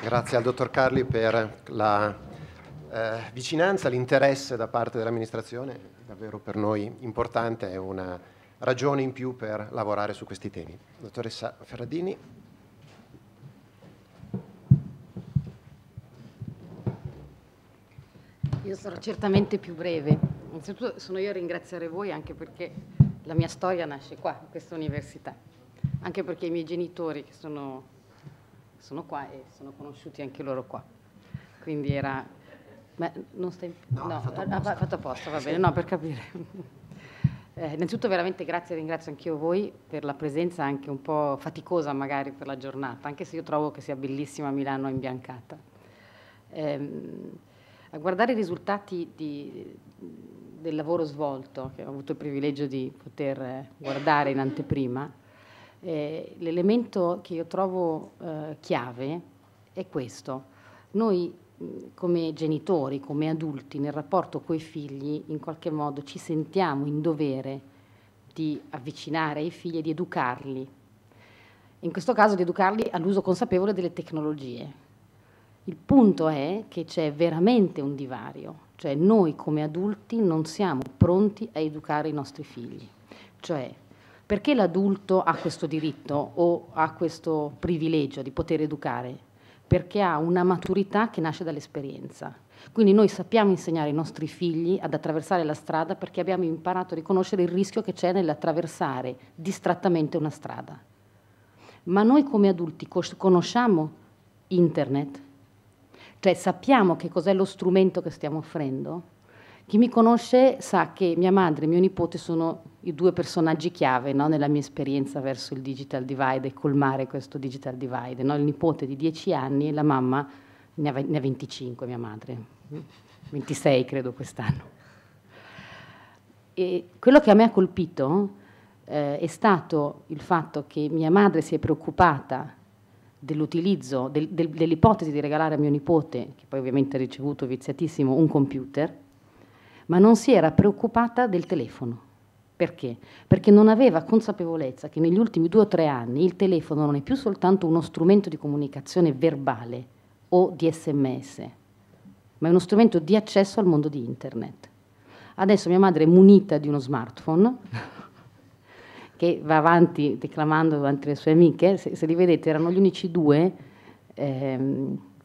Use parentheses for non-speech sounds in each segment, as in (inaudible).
Grazie al dottor Carli per la eh, vicinanza, l'interesse da parte dell'amministrazione, davvero per noi importante, è una ragione in più per lavorare su questi temi. Dottoressa Ferradini. Io sarò certamente più breve. Innanzitutto sono io a ringraziare voi anche perché la mia storia nasce qua, in questa università, anche perché i miei genitori che sono sono qua e sono conosciuti anche loro qua. Quindi era... Ma non stai... No, no fatto ha ah, ah, fatto apposta, va bene, sì. no, per capire. (laughs) Eh, innanzitutto veramente grazie, e ringrazio anch'io voi per la presenza anche un po' faticosa magari per la giornata, anche se io trovo che sia bellissima Milano imbiancata. Eh, a guardare i risultati di, del lavoro svolto, che ho avuto il privilegio di poter guardare in anteprima, eh, l'elemento che io trovo eh, chiave è questo. Noi come genitori, come adulti, nel rapporto con i figli, in qualche modo ci sentiamo in dovere di avvicinare i figli e di educarli. In questo caso di educarli all'uso consapevole delle tecnologie. Il punto è che c'è veramente un divario, cioè noi come adulti non siamo pronti a educare i nostri figli. Cioè perché l'adulto ha questo diritto o ha questo privilegio di poter educare? Perché ha una maturità che nasce dall'esperienza. Quindi noi sappiamo insegnare ai nostri figli ad attraversare la strada perché abbiamo imparato a riconoscere il rischio che c'è nell'attraversare distrattamente una strada. Ma noi come adulti conosciamo internet? Cioè sappiamo che cos'è lo strumento che stiamo offrendo? Chi mi conosce sa che mia madre e mio nipote sono i due personaggi chiave no, nella mia esperienza verso il digital divide e colmare questo digital divide, no? il nipote di 10 anni e la mamma ne ha, ne ha 25, mia madre, 26 credo quest'anno. E quello che a me ha colpito eh, è stato il fatto che mia madre si è preoccupata dell'utilizzo, del, del, dell'ipotesi di regalare a mio nipote, che poi ovviamente ha ricevuto viziatissimo, un computer, ma non si era preoccupata del telefono. Perché? Perché non aveva consapevolezza che negli ultimi due o tre anni il telefono non è più soltanto uno strumento di comunicazione verbale o di sms, ma è uno strumento di accesso al mondo di internet. Adesso mia madre è munita di uno smartphone (laughs) che va avanti declamando davanti alle sue amiche, se, se li vedete erano gli unici due eh,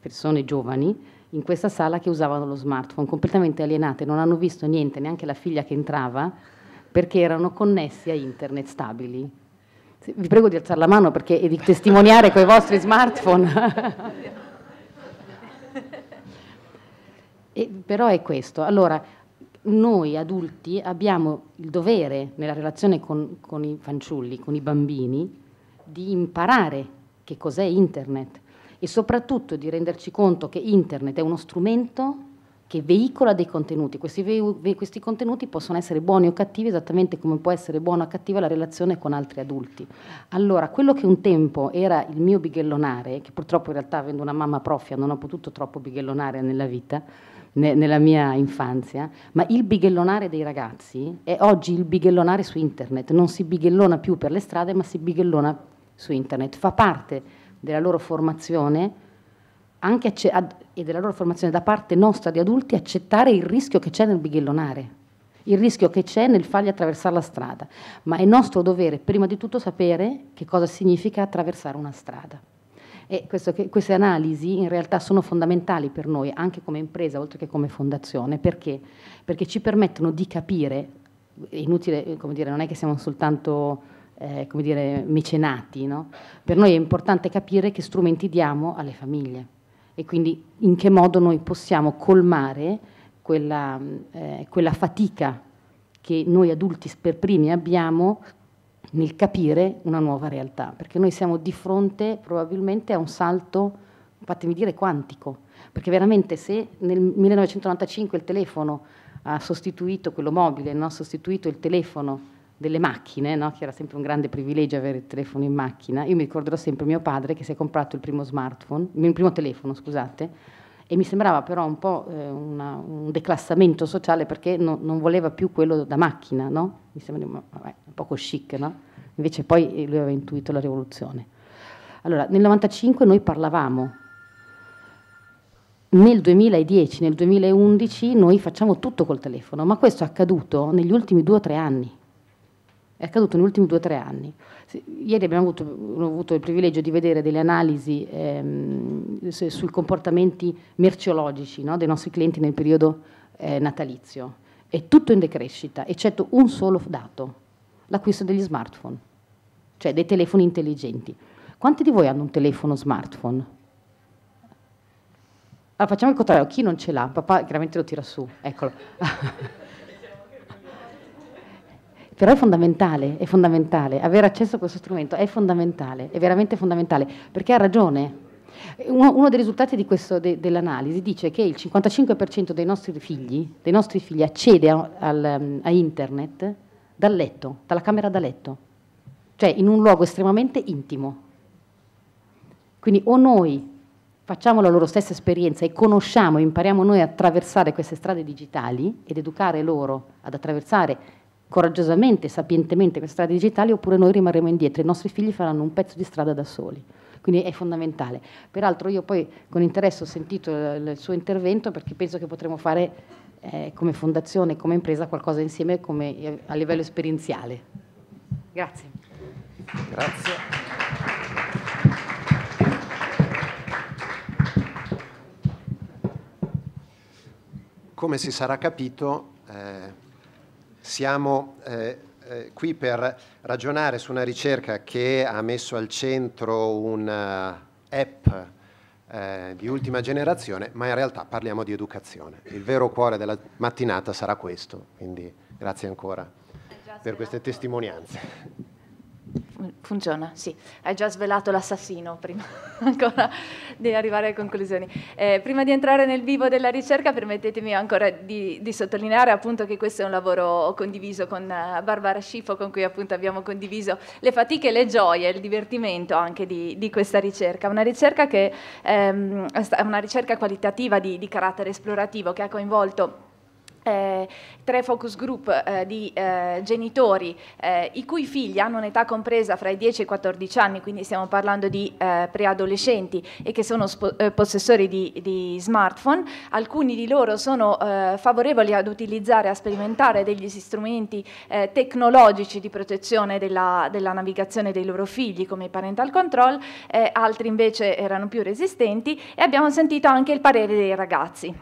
persone giovani in questa sala che usavano lo smartphone, completamente alienate, non hanno visto niente, neanche la figlia che entrava perché erano connessi a internet stabili. Vi prego di alzare la mano perché, e di testimoniare con i vostri smartphone. (laughs) e, però è questo. Allora, noi adulti abbiamo il dovere, nella relazione con, con i fanciulli, con i bambini, di imparare che cos'è internet e soprattutto di renderci conto che internet è uno strumento che veicola dei contenuti. Questi, questi, contenuti possono essere buoni o cattivi, esattamente come può essere buona o cattiva la relazione con altri adulti. Allora, quello che un tempo era il mio bighellonare, che purtroppo in realtà avendo una mamma profia non ho potuto troppo bighellonare nella vita, ne- nella mia infanzia, ma il bighellonare dei ragazzi è oggi il bighellonare su internet. Non si bighellona più per le strade, ma si bighellona su internet. Fa parte della loro formazione anche e della loro formazione da parte nostra di adulti accettare il rischio che c'è nel bighellonare, il rischio che c'è nel fargli attraversare la strada, ma è nostro dovere prima di tutto sapere che cosa significa attraversare una strada. E questo, queste analisi in realtà sono fondamentali per noi, anche come impresa, oltre che come fondazione, perché? Perché ci permettono di capire, è inutile, come dire, non è che siamo soltanto eh, come dire, mecenati, no? per noi è importante capire che strumenti diamo alle famiglie e quindi in che modo noi possiamo colmare quella, eh, quella fatica che noi adulti per primi abbiamo nel capire una nuova realtà, perché noi siamo di fronte probabilmente a un salto, fatemi dire, quantico, perché veramente se nel 1995 il telefono ha sostituito quello mobile, no? ha sostituito il telefono delle macchine, no? che era sempre un grande privilegio avere il telefono in macchina. Io mi ricorderò sempre mio padre che si è comprato il primo smartphone, il primo telefono, scusate, e mi sembrava però un po' eh, una, un declassamento sociale perché no, non voleva più quello da macchina, no? Mi sembrava un poco chic, no? Invece poi eh, lui aveva intuito la rivoluzione. Allora, nel 95 noi parlavamo, nel 2010, nel 2011 noi facciamo tutto col telefono, ma questo è accaduto negli ultimi due o tre anni è accaduto negli ultimi due o tre anni. Ieri abbiamo avuto, abbiamo avuto, il privilegio di vedere delle analisi ehm, sui comportamenti merceologici no, dei nostri clienti nel periodo eh, natalizio. È tutto in decrescita, eccetto un solo dato, l'acquisto degli smartphone, cioè dei telefoni intelligenti. Quanti di voi hanno un telefono smartphone? Allora, ah, facciamo il contrario, chi non ce l'ha? Papà chiaramente lo tira su, eccolo. (laughs) però è fondamentale, è fondamentale, avere accesso a questo strumento è fondamentale, è veramente fondamentale, perché ha ragione. Uno, uno dei risultati de, dell'analisi dice che il 55% dei nostri figli, dei nostri figli accede a, al, a internet dal letto, dalla camera da letto, cioè in un luogo estremamente intimo. Quindi o noi facciamo la loro stessa esperienza e conosciamo, impariamo noi a attraversare queste strade digitali ed educare loro ad attraversare coraggiosamente, sapientemente queste strade digitali oppure noi rimarremo indietro, i nostri figli faranno un pezzo di strada da soli. Quindi è fondamentale. Peraltro io poi con interesse ho sentito eh, il suo intervento perché penso che potremo fare eh, come fondazione, come impresa qualcosa insieme come, eh, a livello esperienziale. Grazie. Grazie. come si sarà capito, eh, siamo eh, eh, qui per ragionare su una ricerca che ha messo al centro un'app eh, eh, di ultima generazione, ma in realtà parliamo di educazione. Il vero cuore della mattinata sarà questo, quindi grazie ancora eh, per queste testimonianze. Mm, funziona, sì. Hai già svelato l'assassino prima (laughs) ancora di arrivare alle conclusioni. Eh, prima di entrare nel vivo della ricerca, permettetemi ancora di, di, sottolineare appunto che questo è un lavoro condiviso con eh, Barbara Scifo, con cui appunto abbiamo condiviso le fatiche, le gioie, il divertimento anche di, di questa ricerca. Una ricerca che ehm, è una ricerca qualitativa di, di carattere esplorativo che ha coinvolto eh, tre focus group eh, di eh, genitori eh, i cui figli hanno un'età compresa fra i 10 e i 14 anni, quindi stiamo parlando di eh, preadolescenti e che sono eh, possessori di, di, smartphone. Alcuni di loro sono favorevoli ad utilizzare, a sperimentare degli strumenti tecnologici di protezione della, della, navigazione dei loro figli come i parental control, altri invece erano più resistenti e abbiamo sentito anche il parere dei ragazzi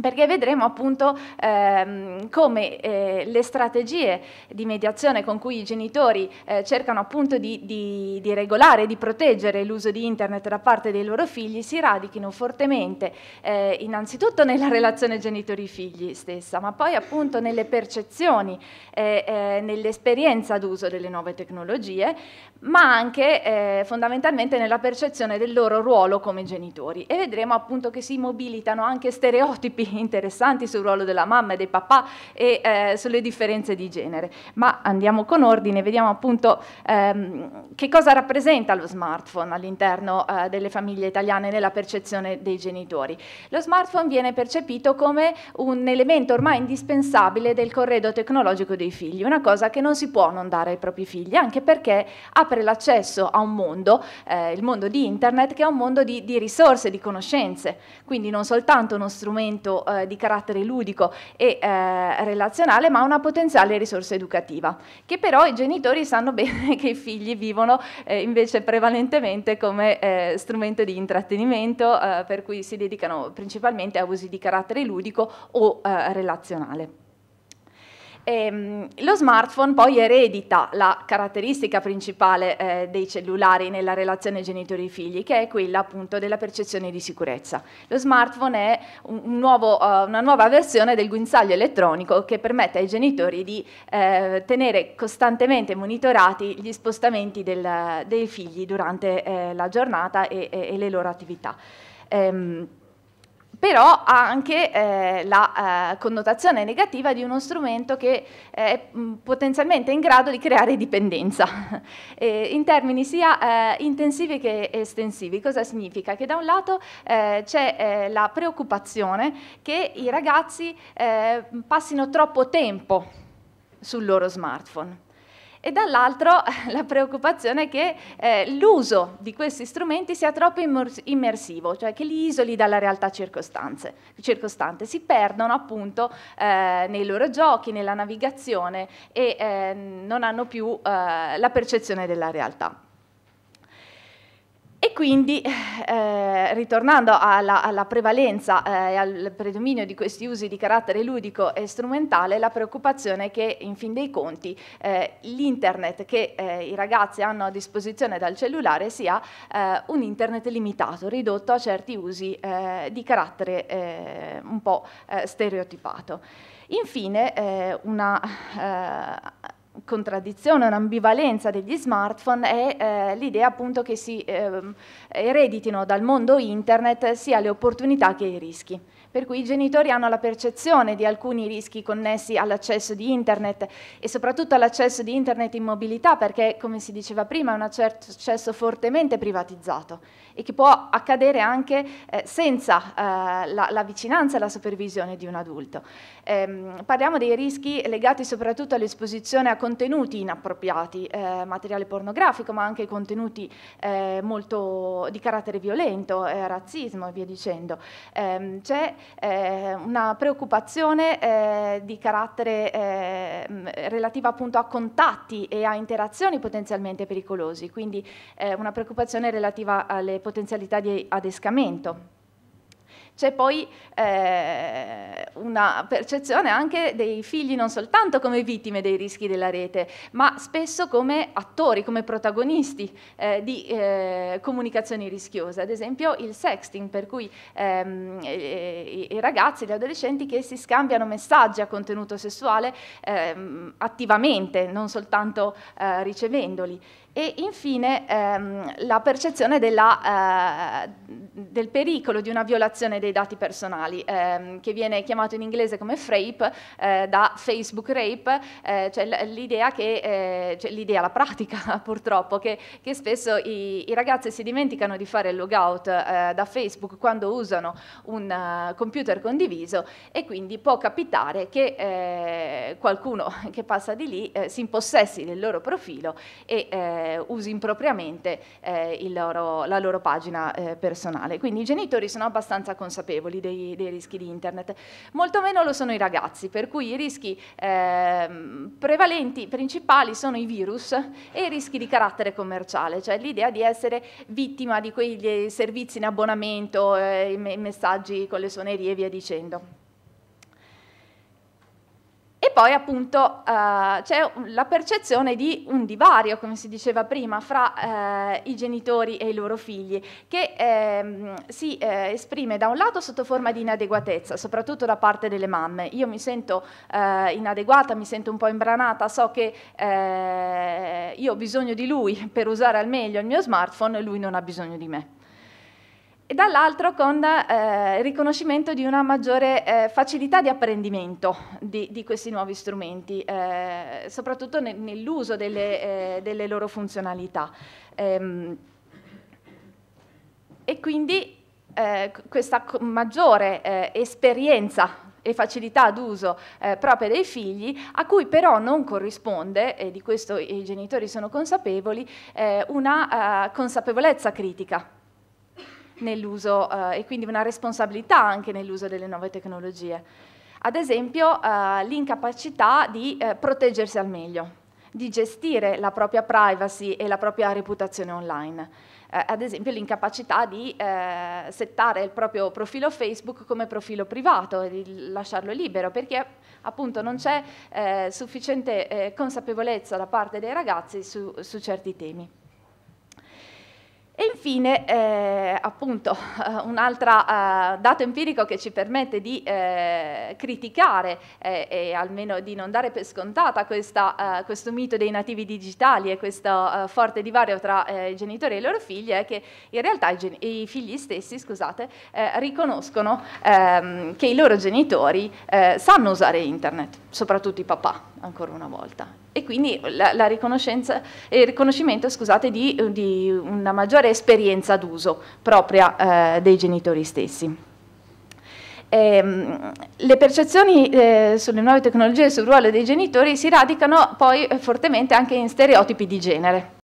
perché vedremo appunto ehm, come eh, le strategie di mediazione con cui i genitori eh, cercano appunto di, di, di regolare, di proteggere l'uso di internet da parte dei loro figli si radichino fortemente eh, innanzitutto nella relazione genitori-figli stessa, ma poi appunto nelle percezioni, eh, eh, nell'esperienza d'uso delle nuove tecnologie, ma anche eh, fondamentalmente nella percezione del loro ruolo come genitori. E vedremo appunto che si mobilitano anche stereotipi interessanti sul ruolo della mamma e dei papà e eh, sulle differenze di genere. Ma andiamo con ordine, vediamo appunto ehm, che cosa rappresenta lo smartphone all'interno eh, delle famiglie italiane nella percezione dei genitori. Lo smartphone viene percepito come un elemento ormai indispensabile del corredo tecnologico dei figli, una cosa che non si può non dare ai propri figli, anche perché apre l'accesso a un mondo, eh, il mondo di internet, che è un mondo di, di risorse, di conoscenze, quindi non soltanto uno strumento eh, di carattere ludico e eh, relazionale, ma una potenziale risorsa educativa, che però i genitori sanno (laughs) bene che i figli vivono eh, invece prevalentemente come eh, strumento di intrattenimento, eh, per cui si dedicano principalmente a usi di carattere ludico o eh, relazionale. Ehm, lo smartphone poi eredita la caratteristica principale eh, dei cellulari nella relazione genitori-figli, che è quella appunto della percezione di sicurezza. Lo smartphone è un nuovo, uh, una nuova versione del guinzaglio elettronico che permette ai genitori di eh, tenere costantemente monitorati gli spostamenti del, dei figli durante eh, la giornata e, e, e, le loro attività. Ehm, però ha anche eh, la eh, connotazione negativa di uno strumento che eh, è mm, potenzialmente in grado di creare dipendenza (laughs) eh, in termini sia eh, intensivi che estensivi. Cosa significa? Che da un lato eh, c'è la preoccupazione che i ragazzi passino troppo tempo sul loro smartphone e dall'altro (laughs) la preoccupazione che eh, l'uso di questi strumenti sia troppo immersivo, cioè che li isoli dalla realtà circostante, si perdono appunto eh, nei loro giochi, nella navigazione e eh, non hanno più eh, la percezione della realtà. E quindi, eh, eh, ritornando alla, alla prevalenza eh, e eh, al predominio di questi usi di carattere ludico e strumentale, la preoccupazione è che, in fin dei conti, eh, l'internet che eh, i ragazzi hanno a disposizione dal cellulare sia un internet limitato, ridotto a certi usi di carattere un po' stereotipato. Infine, una contraddizione, un'ambivalenza degli smartphone è eh, l'idea appunto che si eh, ereditino dal mondo internet sia le opportunità che i rischi per cui i genitori hanno la percezione di alcuni rischi connessi all'accesso di internet e soprattutto all'accesso di internet in mobilità perché, come si diceva prima, è un accesso fortemente privatizzato e che può accadere anche eh, senza eh, la, la, vicinanza e la supervisione di un adulto. Ehm, parliamo dei rischi legati soprattutto all'esposizione a contenuti inappropriati, eh, materiale pornografico, ma anche contenuti eh, molto di carattere violento, eh, razzismo e via dicendo. Ehm, c'è eh, una preoccupazione eh, di carattere eh, mm, relativa appunto a contatti e a interazioni potenzialmente pericolosi, quindi eh, una preoccupazione relativa alle potenzialità di adescamento. C'è poi eh, una percezione anche dei figli non soltanto come vittime dei rischi della rete, ma spesso come attori, come protagonisti eh, di eh, comunicazioni rischiose. Ad esempio il sexting, per cui ehm, i, eh, i, ragazzi, gli adolescenti che si scambiano messaggi a contenuto sessuale ehm, attivamente, non soltanto eh, ricevendoli. E infine ehm, la percezione della, eh, del pericolo di una violazione dei dati personali, ehm, che viene chiamato in inglese come FRAPE, eh, da Facebook Rape, eh, cioè l'idea, eh, cioè la pratica (laughs) purtroppo, che, che spesso i, i, ragazzi si dimenticano di fare il logout eh, da Facebook quando usano un uh, computer condiviso e quindi può capitare che qualcuno (laughs) che passa di lì si impossessi del loro profilo e eh, usi impropriamente eh, loro, la loro pagina eh, personale. Quindi i genitori sono abbastanza consapevoli dei, dei, rischi di internet, molto meno lo sono i ragazzi, per cui i rischi ehm, prevalenti, principali sono i virus e i rischi di carattere commerciale, cioè l'idea di essere vittima di quei eh, servizi in abbonamento, eh, i messaggi con le suonerie e via dicendo poi appunto eh, c'è la percezione di un divario, come si diceva prima, fra eh, i genitori e i loro figli, che ehm, eh, si esprime da un lato sotto forma di inadeguatezza, soprattutto da parte delle mamme. Io mi sento eh, inadeguata, mi sento un po' imbranata, so che eh, io ho bisogno di lui per usare al meglio il mio smartphone, e lui non ha bisogno di me e dall'altro con eh, il riconoscimento di una maggiore eh, facilità di apprendimento di, di questi nuovi strumenti, eh, soprattutto ne, nell'uso delle, eh, delle, loro funzionalità. Ehm, e quindi eh, questa maggiore eh, esperienza e facilità d'uso eh, propria dei figli, a cui però non corrisponde, e di questo i genitori sono consapevoli, eh, una eh, consapevolezza critica nell'uso eh, e quindi una responsabilità anche nell'uso delle nuove tecnologie. Ad esempio eh, l'incapacità di eh, proteggersi al meglio, di gestire la propria privacy e la propria reputazione online. Eh, ad esempio l'incapacità di eh, settare il proprio profilo Facebook come profilo privato e di lasciarlo libero perché appunto non c'è eh, sufficiente consapevolezza da parte dei ragazzi su, su certi temi. E infine, eh, appunto, eh, un altro eh, dato empirico che ci permette di eh, criticare eh, e almeno di non dare per scontata questa, eh, questo mito dei nativi digitali e questo forte divario tra i genitori e i loro figli è che in realtà i, i figli stessi scusate, riconoscono ehm, che i loro genitori sanno usare internet, soprattutto i papà, ancora una volta e quindi la, la eh, il riconoscimento scusate, di, eh, di, una maggiore esperienza d'uso propria eh, dei genitori stessi. Eh, le percezioni eh, sulle nuove tecnologie e sul ruolo dei genitori si radicano poi eh, fortemente anche in stereotipi di genere.